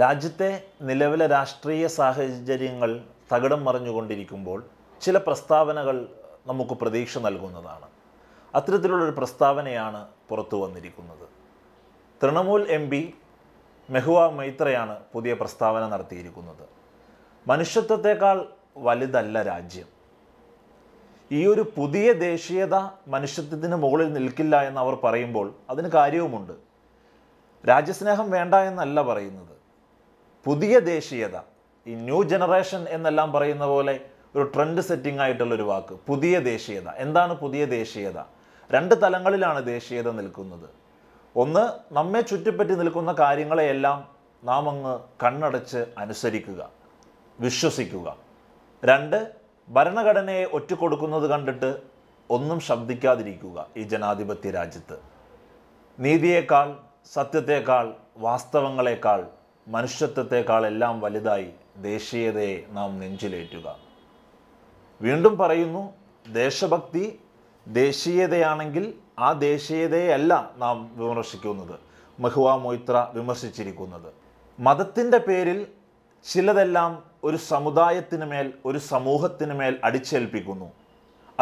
രാജ്യത്തെ നിലവിലെ രാഷ്ട്രീയ സാഹചര്യങ്ങൾ തകിടം മറിഞ്ഞുകൊണ്ടിരിക്കുമ്പോൾ ചില പ്രസ്താവനകൾ നമുക്ക് പ്രതീക്ഷ നൽകുന്നതാണ് അത്തരത്തിലുള്ളൊരു പ്രസ്താവനയാണ് പുറത്തു വന്നിരിക്കുന്നത് തൃണമൂൽ എം പി മെഹുവ മൈത്രയാണ് പുതിയ പ്രസ്താവന നടത്തിയിരിക്കുന്നത് മനുഷ്യത്വത്തെക്കാൾ വലുതല്ല രാജ്യം ഈ ഒരു പുതിയ ദേശീയത മനുഷ്യത്വത്തിന് മുകളിൽ നിൽക്കില്ല എന്ന് അവർ പറയുമ്പോൾ അതിന് കാര്യവുമുണ്ട് രാജ്യസ്നേഹം വേണ്ട എന്നല്ല പറയുന്നത് പുതിയ ദേശീയത ഈ ന്യൂ ജനറേഷൻ എന്നെല്ലാം പറയുന്ന പോലെ ഒരു ട്രെൻഡ് സെറ്റിംഗ് ആയിട്ടുള്ളൊരു വാക്ക് പുതിയ ദേശീയത എന്താണ് പുതിയ ദേശീയത രണ്ട് തലങ്ങളിലാണ് ദേശീയത നിൽക്കുന്നത് ഒന്ന് നമ്മെ ചുറ്റിപ്പറ്റി നിൽക്കുന്ന കാര്യങ്ങളെയെല്ലാം നാം അങ്ങ് കണ്ണടച്ച് അനുസരിക്കുക വിശ്വസിക്കുക രണ്ട് ഭരണഘടനയെ കൊടുക്കുന്നത് കണ്ടിട്ട് ഒന്നും ശബ്ദിക്കാതിരിക്കുക ഈ ജനാധിപത്യ രാജ്യത്ത് നീതിയേക്കാൾ സത്യത്തേക്കാൾ വാസ്തവങ്ങളെക്കാൾ മനുഷ്യത്വത്തെക്കാളെല്ലാം വലുതായി ദേശീയതയെ നാം നെഞ്ചിലേറ്റുക വീണ്ടും പറയുന്നു ദേശഭക്തി ദേശീയതയാണെങ്കിൽ ആ ദേശീയതയല്ല നാം വിമർശിക്കുന്നത് മെഹുവ മൊയ്ത്ര വിമർശിച്ചിരിക്കുന്നത് മതത്തിൻ്റെ പേരിൽ ചിലതെല്ലാം ഒരു സമുദായത്തിന് മേൽ ഒരു സമൂഹത്തിന് മേൽ അടിച്ചേൽപ്പിക്കുന്നു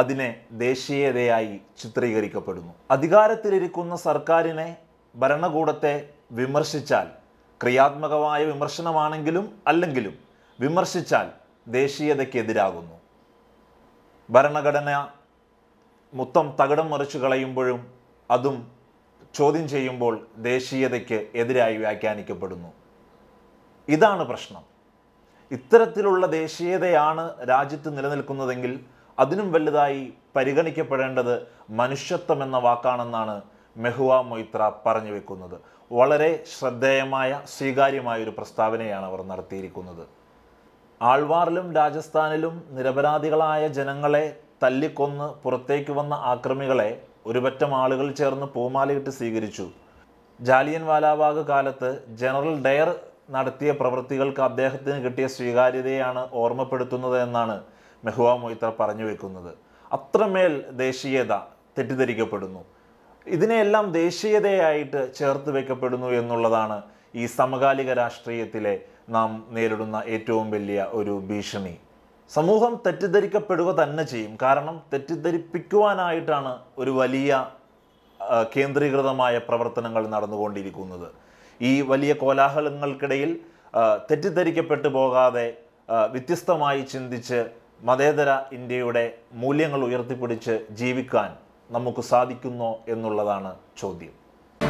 അതിനെ ദേശീയതയായി ചിത്രീകരിക്കപ്പെടുന്നു അധികാരത്തിലിരിക്കുന്ന സർക്കാരിനെ ഭരണകൂടത്തെ വിമർശിച്ചാൽ ക്രിയാത്മകമായ വിമർശനമാണെങ്കിലും അല്ലെങ്കിലും വിമർശിച്ചാൽ ദേശീയതയ്ക്കെതിരാകുന്നു ഭരണഘടന മൊത്തം തകിടം മറിച്ചു കളയുമ്പോഴും അതും ചോദ്യം ചെയ്യുമ്പോൾ ദേശീയതയ്ക്ക് എതിരായി വ്യാഖ്യാനിക്കപ്പെടുന്നു ഇതാണ് പ്രശ്നം ഇത്തരത്തിലുള്ള ദേശീയതയാണ് രാജ്യത്ത് നിലനിൽക്കുന്നതെങ്കിൽ അതിനും വലുതായി പരിഗണിക്കപ്പെടേണ്ടത് മനുഷ്യത്വം എന്ന വാക്കാണെന്നാണ് മെഹുവ മൊയ്ത്ര പറഞ്ഞു വെക്കുന്നത് വളരെ ശ്രദ്ധേയമായ സ്വീകാര്യമായ ഒരു പ്രസ്താവനയാണ് അവർ നടത്തിയിരിക്കുന്നത് ആൾവാറിലും രാജസ്ഥാനിലും നിരപരാധികളായ ജനങ്ങളെ തല്ലിക്കൊന്ന് പുറത്തേക്ക് വന്ന ആക്രമികളെ ഒരുപറ്റം ആളുകൾ ചേർന്ന് പൂമാലയിട്ട് സ്വീകരിച്ചു ജാലിയൻ വാലാബാഗ് കാലത്ത് ജനറൽ ഡയർ നടത്തിയ പ്രവൃത്തികൾക്ക് അദ്ദേഹത്തിന് കിട്ടിയ സ്വീകാര്യതയാണ് ഓർമ്മപ്പെടുത്തുന്നത് എന്നാണ് മെഹുവ മൊയ്ത്ര പറഞ്ഞു വെക്കുന്നത് അത്രമേൽ ദേശീയത തെറ്റിദ്ധരിക്കപ്പെടുന്നു ഇതിനെയെല്ലാം ദേശീയതയായിട്ട് ചേർത്ത് വെക്കപ്പെടുന്നു എന്നുള്ളതാണ് ഈ സമകാലിക രാഷ്ട്രീയത്തിലെ നാം നേരിടുന്ന ഏറ്റവും വലിയ ഒരു ഭീഷണി സമൂഹം തെറ്റിദ്ധരിക്കപ്പെടുക തന്നെ ചെയ്യും കാരണം തെറ്റിദ്ധരിപ്പിക്കുവാനായിട്ടാണ് ഒരു വലിയ കേന്ദ്രീകൃതമായ പ്രവർത്തനങ്ങൾ നടന്നുകൊണ്ടിരിക്കുന്നത് ഈ വലിയ കോലാഹലങ്ങൾക്കിടയിൽ തെറ്റിദ്ധരിക്കപ്പെട്ടു പോകാതെ വ്യത്യസ്തമായി ചിന്തിച്ച് മതേതര ഇന്ത്യയുടെ മൂല്യങ്ങൾ ഉയർത്തിപ്പിടിച്ച് ജീവിക്കാൻ നമുക്ക് സാധിക്കുന്നോ എന്നുള്ളതാണ് ചോദ്യം